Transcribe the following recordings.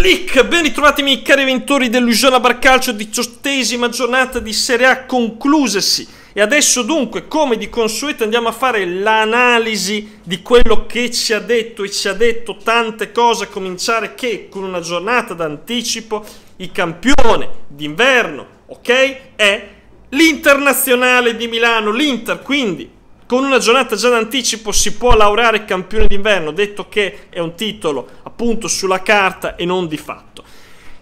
Leak, ben ritrovati miei cari avventori dell'Usione Barcalcio, diciottesima giornata di Serie A conclusasi e adesso dunque come di consueto andiamo a fare l'analisi di quello che ci ha detto e ci ha detto tante cose a cominciare che con una giornata d'anticipo il campione d'inverno, ok, è l'internazionale di Milano, l'Inter quindi con una giornata già d'anticipo si può laureare campione d'inverno, detto che è un titolo appunto sulla carta e non di fatto.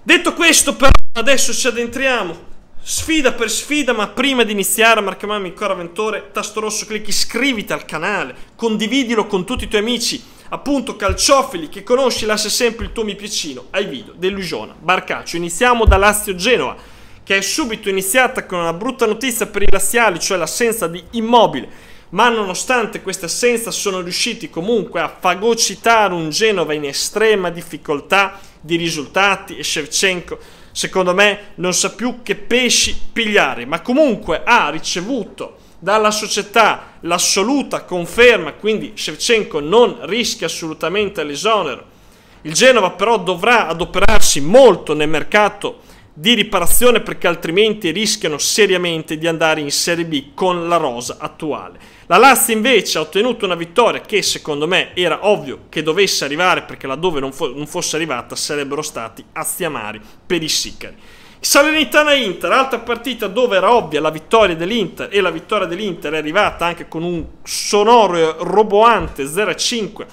Detto questo, però, adesso ci addentriamo sfida per sfida, ma prima di iniziare Marco Mammi, ancora avventore, tasto rosso, clicchi iscriviti al canale, condividilo con tutti i tuoi amici, appunto calciofili che conosci, lascia sempre il tuo mi piacino ai video dell'Ugiona Barcaccio. Iniziamo da Lazio-Genoa, che è subito iniziata con una brutta notizia per i laziali, cioè l'assenza di Immobile ma nonostante questa assenza sono riusciti comunque a fagocitare un Genova in estrema difficoltà di risultati e Shevchenko secondo me non sa più che pesci pigliare, ma comunque ha ricevuto dalla società l'assoluta conferma, quindi Shevchenko non rischia assolutamente l'esonero. Il Genova però dovrà adoperarsi molto nel mercato di riparazione perché altrimenti rischiano seriamente di andare in Serie B con la rosa attuale. La Lazio invece ha ottenuto una vittoria che secondo me era ovvio che dovesse arrivare perché laddove non, fo non fosse arrivata sarebbero stati azziamari per i sicari. Salernitana-Inter, altra partita dove era ovvia la vittoria dell'Inter e la vittoria dell'Inter è arrivata anche con un sonoro roboante 0-5.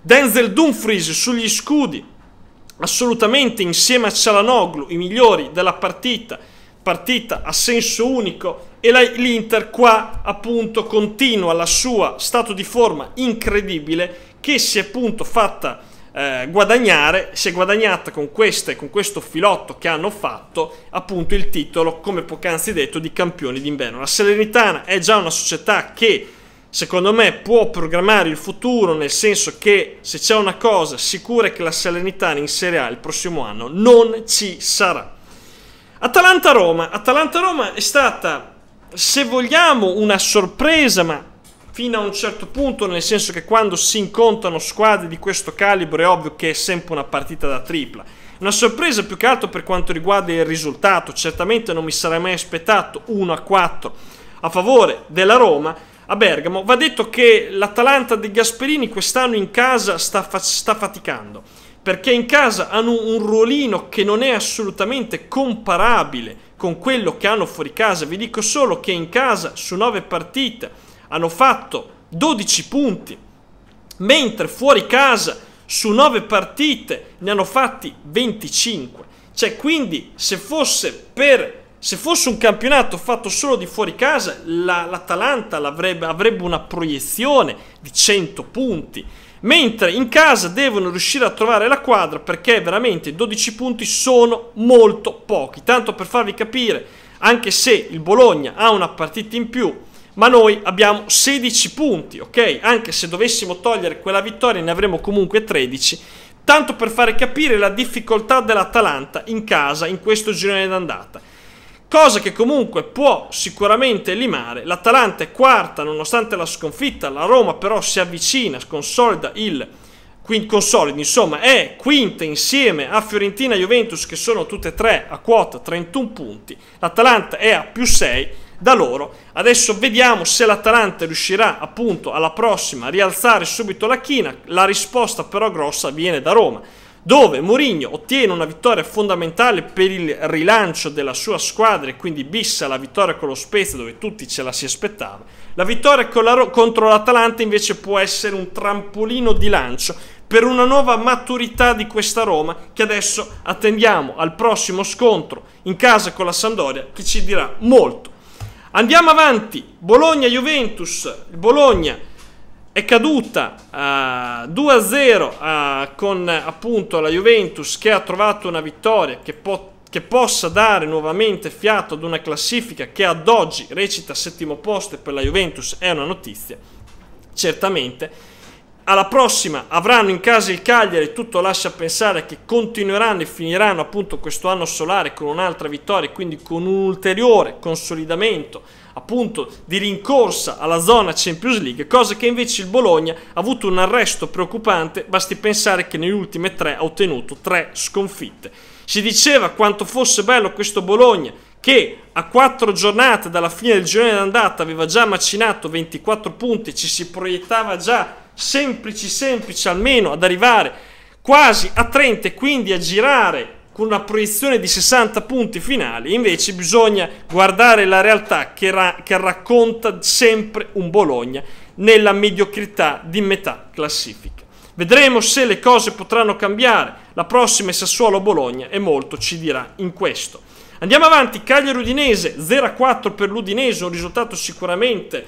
Denzel Dumfries sugli scudi assolutamente insieme a Cialanoglu i migliori della partita, partita a senso unico e l'Inter qua appunto continua la sua stato di forma incredibile che si è appunto fatta eh, guadagnare, si è guadagnata con, queste, con questo filotto che hanno fatto appunto il titolo, come poc'anzi detto, di campioni d'inverno. La Serenitana è già una società che secondo me può programmare il futuro nel senso che se c'è una cosa sicura è che la Salernitana in Serie A il prossimo anno non ci sarà. Atalanta-Roma. Atalanta-Roma è stata, se vogliamo, una sorpresa, ma fino a un certo punto, nel senso che quando si incontrano squadre di questo calibro è ovvio che è sempre una partita da tripla. Una sorpresa più che altro per quanto riguarda il risultato, certamente non mi sarei mai aspettato 1-4 a favore della Roma, a Bergamo, va detto che l'Atalanta degli Gasperini quest'anno in casa sta, fa sta faticando, perché in casa hanno un ruolino che non è assolutamente comparabile con quello che hanno fuori casa. Vi dico solo che in casa su 9 partite hanno fatto 12 punti, mentre fuori casa su 9 partite ne hanno fatti 25. Cioè, quindi se fosse per se fosse un campionato fatto solo di fuori casa, la, l'Atalanta avrebbe una proiezione di 100 punti. Mentre in casa devono riuscire a trovare la quadra perché veramente 12 punti sono molto pochi. Tanto per farvi capire, anche se il Bologna ha una partita in più, ma noi abbiamo 16 punti, ok? Anche se dovessimo togliere quella vittoria ne avremo comunque 13. Tanto per fare capire la difficoltà dell'Atalanta in casa in questo girone d'andata cosa che comunque può sicuramente limare. L'Atalanta è quarta nonostante la sconfitta, la Roma però si avvicina, consolida il consolida, insomma, è quinta insieme a Fiorentina e Juventus che sono tutte e tre a quota 31 punti. L'Atalanta è a più 6 da loro. Adesso vediamo se l'Atalanta riuscirà appunto alla prossima a rialzare subito la china. La risposta però grossa viene da Roma dove Mourinho ottiene una vittoria fondamentale per il rilancio della sua squadra e quindi bissa la vittoria con lo Spezia dove tutti ce la si aspettava. La vittoria la contro l'Atalanta invece può essere un trampolino di lancio per una nuova maturità di questa Roma che adesso attendiamo al prossimo scontro in casa con la Sandoria che ci dirà molto. Andiamo avanti, Bologna-Juventus, Bologna, -Juventus. Bologna è caduta uh, 2-0 uh, con appunto la Juventus che ha trovato una vittoria che, po che, possa dare nuovamente fiato ad una classifica che ad oggi recita settimo posto e per la Juventus è una notizia, certamente alla prossima avranno in casa il Cagliari, tutto lascia pensare che continueranno e finiranno appunto questo anno solare con un'altra vittoria, quindi con un ulteriore consolidamento appunto di rincorsa alla zona Champions League, cosa che invece il Bologna ha avuto un arresto preoccupante, basti pensare che nelle ultime tre ha ottenuto tre sconfitte. Si diceva quanto fosse bello questo Bologna che a quattro giornate dalla fine del girone d'andata aveva già macinato 24 punti, ci si proiettava già semplici, semplici almeno ad arrivare quasi a 30 e quindi a girare con una proiezione di 60 punti finali, invece bisogna guardare la realtà che, ra- che racconta sempre un Bologna nella mediocrità di metà classifica. Vedremo se le cose potranno cambiare. La prossima è Sassuolo-Bologna e molto ci dirà in questo. Andiamo avanti, Cagliari-Udinese 0-4 per l'Udinese, un risultato sicuramente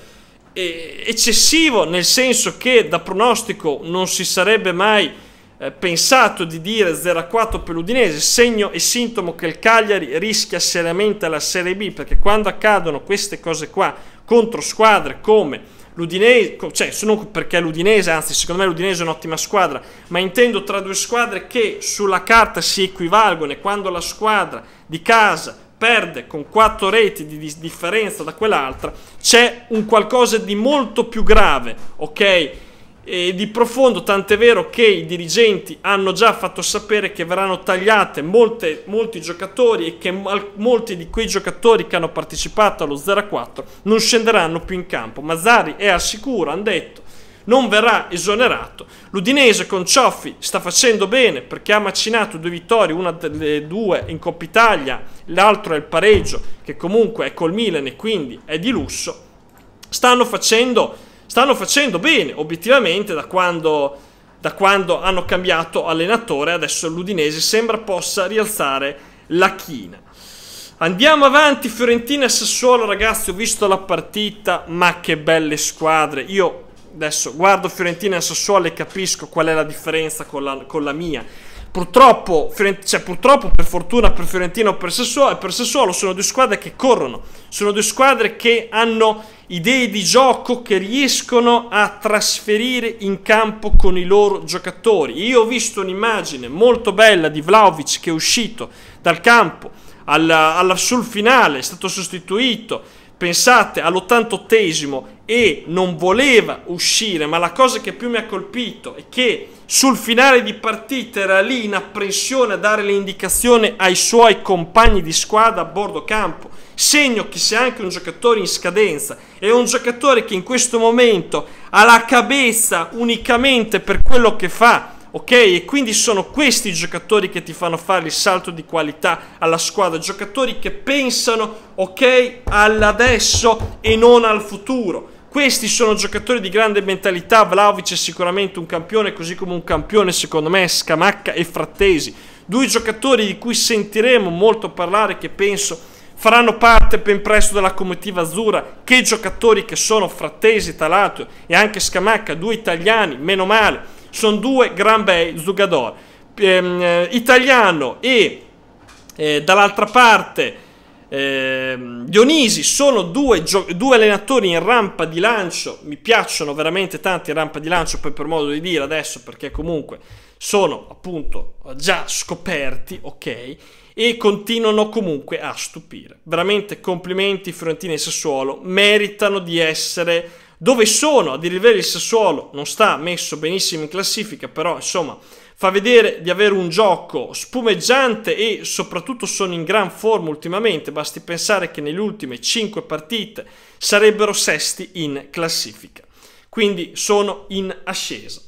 eccessivo nel senso che da pronostico non si sarebbe mai eh, pensato di dire 0-4 a per l'Udinese, segno e sintomo che il Cagliari rischia seriamente la Serie B perché quando accadono queste cose qua contro squadre come l'Udinese, cioè non perché l'Udinese, anzi secondo me l'Udinese è un'ottima squadra, ma intendo tra due squadre che sulla carta si equivalgono e quando la squadra di casa perde con 4 reti di differenza da quell'altra, c'è un qualcosa di molto più grave, ok? E di profondo, tant'è vero che i dirigenti hanno già fatto sapere che verranno tagliate molte, molti giocatori e che molti di quei giocatori che hanno partecipato allo 0-4 non scenderanno più in campo. Mazzari è al sicuro, hanno detto non verrà esonerato. L'Udinese con Cioffi sta facendo bene perché ha macinato due vittorie, una delle due in Coppa Italia, l'altro è il pareggio che comunque è col Milan e quindi è di lusso. Stanno facendo, stanno facendo bene obiettivamente da quando, da quando hanno cambiato allenatore, adesso l'Udinese sembra possa rialzare la china. Andiamo avanti, Fiorentina e Sassuolo, ragazzi, ho visto la partita, ma che belle squadre. Io adesso guardo Fiorentina e Sassuolo e capisco qual è la differenza con la, con la mia. Purtroppo, cioè, purtroppo, per fortuna per Fiorentina o per Sassuolo, per Sassuolo sono due squadre che corrono, sono due squadre che hanno idee di gioco che riescono a trasferire in campo con i loro giocatori. Io ho visto un'immagine molto bella di Vlaovic che è uscito dal campo alla, alla, sul finale, è stato sostituito pensate all'88esimo e non voleva uscire, ma la cosa che più mi ha colpito è che sul finale di partita era lì in apprensione a dare le indicazioni ai suoi compagni di squadra a bordo campo. Segno che se anche un giocatore in scadenza è un giocatore che in questo momento ha la cabeza unicamente per quello che fa ok? E quindi sono questi i giocatori che ti fanno fare il salto di qualità alla squadra, giocatori che pensano, ok, all'adesso e non al futuro. Questi sono giocatori di grande mentalità, Vlaovic è sicuramente un campione, così come un campione secondo me Scamacca e Frattesi, due giocatori di cui sentiremo molto parlare che penso faranno parte ben presto della comitiva azzurra, che giocatori che sono Frattesi, Talato e anche Scamacca, due italiani, meno male sono due gran bei Zugador. Ehm, eh, italiano e eh, dall'altra parte eh, Dionisi sono due, due, allenatori in rampa di lancio. Mi piacciono veramente tanti in rampa di lancio, poi per modo di dire adesso, perché comunque sono appunto già scoperti, ok? E continuano comunque a stupire. Veramente complimenti Fiorentina e Sassuolo, meritano di essere dove sono, a dire il Sassuolo non sta messo benissimo in classifica, però insomma fa vedere di avere un gioco spumeggiante e soprattutto sono in gran forma ultimamente, basti pensare che nelle ultime 5 partite sarebbero sesti in classifica, quindi sono in ascesa.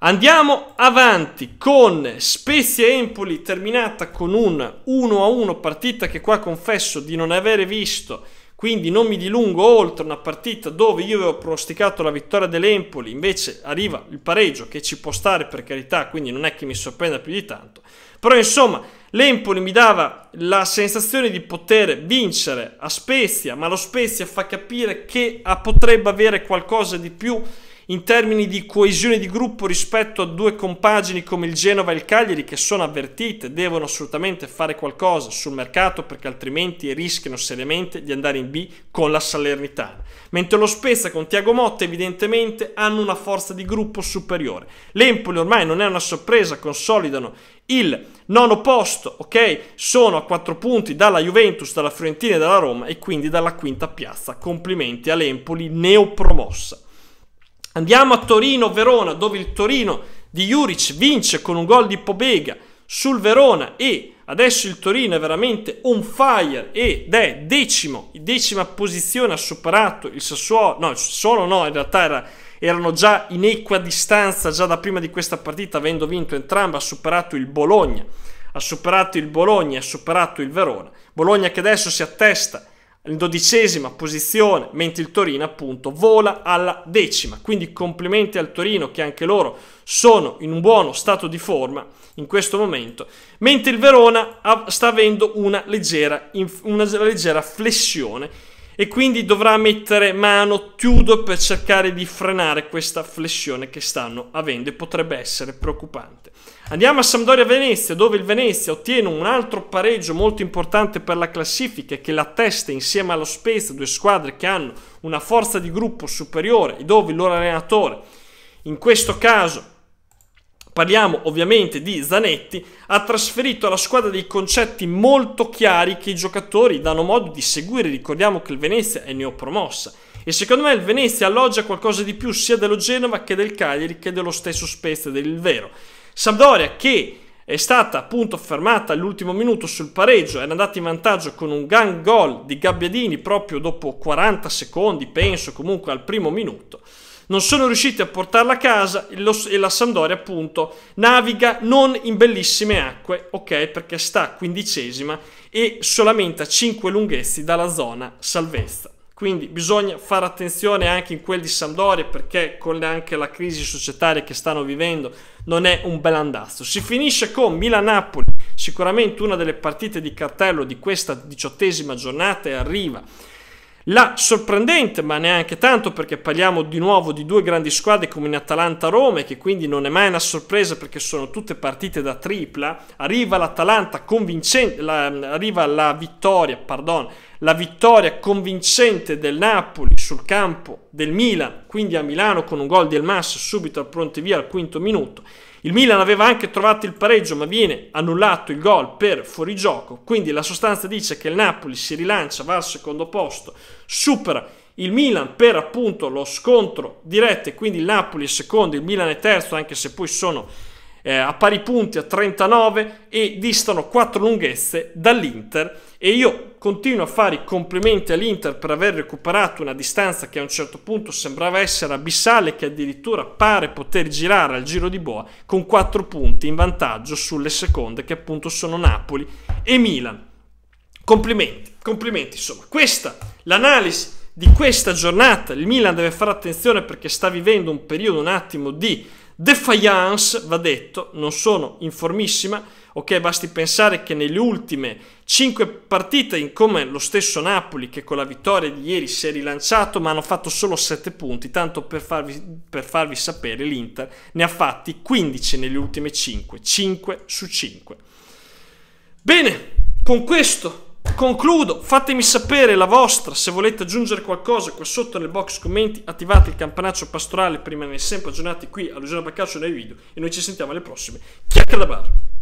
Andiamo avanti con Spezia Empoli terminata con un 1-1 partita che qua confesso di non avere visto quindi non mi dilungo oltre una partita dove io avevo pronosticato la vittoria dell'Empoli, invece arriva il pareggio che ci può stare per carità, quindi non è che mi sorprenda più di tanto. Però insomma, l'Empoli mi dava la sensazione di poter vincere a Spezia, ma lo Spezia fa capire che ah, potrebbe avere qualcosa di più in termini di coesione di gruppo rispetto a due compagini come il Genova e il Cagliari che sono avvertite, devono assolutamente fare qualcosa sul mercato perché altrimenti rischiano seriamente di andare in B con la Salernitana. Mentre lo Spezza con Tiago Motta evidentemente hanno una forza di gruppo superiore. L'Empoli ormai non è una sorpresa, consolidano il nono posto, ok? Sono a quattro punti dalla Juventus, dalla Fiorentina e dalla Roma e quindi dalla quinta piazza. Complimenti all'Empoli neopromossa. Andiamo a Torino-Verona, dove il Torino di Juric vince con un gol di Pobega sul Verona e adesso il Torino è veramente on fire ed è decimo, decima posizione, ha superato il Sassuolo, no, il Sassuolo no, in realtà era, erano già in equa distanza già da prima di questa partita, avendo vinto entrambe, ha superato il Bologna, ha superato il Bologna, ha superato il Verona. Bologna che adesso si attesta in dodicesima posizione, mentre il Torino appunto vola alla decima. Quindi complimenti al Torino che anche loro sono in un buono stato di forma in questo momento, mentre il Verona sta avendo una leggera, una leggera flessione e quindi dovrà mettere mano chiudo per cercare di frenare questa flessione che stanno avendo e potrebbe essere preoccupante. Andiamo a Sampdoria-Venezia dove il Venezia ottiene un altro pareggio molto importante per la classifica che la testa insieme allo Spezia, due squadre che hanno una forza di gruppo superiore e dove il loro allenatore in questo caso parliamo ovviamente di Zanetti, ha trasferito alla squadra dei concetti molto chiari che i giocatori danno modo di seguire. Ricordiamo che il Venezia è neopromossa. E secondo me il Venezia alloggia qualcosa di più sia dello Genova che del Cagliari che dello stesso Spezia del Vero. Sampdoria che è stata appunto fermata all'ultimo minuto sul pareggio, era andata in vantaggio con un gran gol di Gabbiadini proprio dopo 40 secondi, penso comunque al primo minuto non sono riusciti a portarla a casa e la Sandoria appunto naviga non in bellissime acque, ok, perché sta quindicesima e solamente a 5 lunghezzi dalla zona salvezza. Quindi bisogna fare attenzione anche in quel di Sampdoria perché con anche la crisi societaria che stanno vivendo non è un bel andazzo. Si finisce con Milan-Napoli, sicuramente una delle partite di cartello di questa diciottesima giornata e arriva la sorprendente, ma neanche tanto perché parliamo di nuovo di due grandi squadre come in Atalanta-Roma che quindi non è mai una sorpresa perché sono tutte partite da tripla, arriva l'Atalanta convincente, la, arriva la vittoria, pardon, la vittoria convincente del Napoli sul campo del Milan, quindi a Milano con un gol di Elmas subito al pronte via al quinto minuto. Il Milan aveva anche trovato il pareggio ma viene annullato il gol per fuorigioco, quindi la sostanza dice che il Napoli si rilancia, va al secondo posto, supera il Milan per appunto lo scontro diretto e quindi il Napoli è secondo, il Milan è terzo anche se poi sono eh, a pari punti a 39 e distano 4 lunghezze dall'Inter e io continuo a fare i complimenti all'Inter per aver recuperato una distanza che a un certo punto sembrava essere abissale che addirittura pare poter girare al giro di boa con 4 punti in vantaggio sulle seconde che appunto sono Napoli e Milan. Complimenti, complimenti, insomma, questa l'analisi di questa giornata. Il Milan deve fare attenzione perché sta vivendo un periodo un attimo di Defiance, va detto, non sono informissima, ok, basti pensare che nelle ultime 5 partite, in come lo stesso Napoli che con la vittoria di ieri si è rilanciato, ma hanno fatto solo 7 punti, tanto per farvi, per farvi sapere l'Inter ne ha fatti 15 nelle ultime 5, 5 su 5. Bene, con questo Concludo, fatemi sapere la vostra, se volete aggiungere qualcosa qua sotto nel box commenti, attivate il campanaccio pastorale per rimanere sempre aggiornati qui all'usione Luciano Baccaccio nei video e noi ci sentiamo alle prossime chiacchiere da bar.